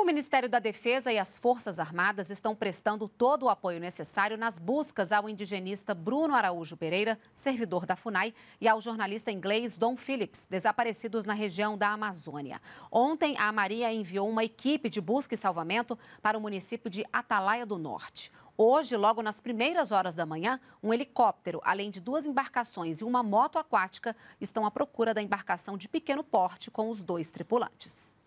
O Ministério da Defesa e as Forças Armadas estão prestando todo o apoio necessário nas buscas ao indigenista Bruno Araújo Pereira, servidor da FUNAI, e ao jornalista inglês Don Phillips, desaparecidos na região da Amazônia. Ontem, a Maria enviou uma equipe de busca e salvamento para o município de Atalaia do Norte. Hoje, logo nas primeiras horas da manhã, um helicóptero, além de duas embarcações e uma moto aquática, estão à procura da embarcação de pequeno porte com os dois tripulantes.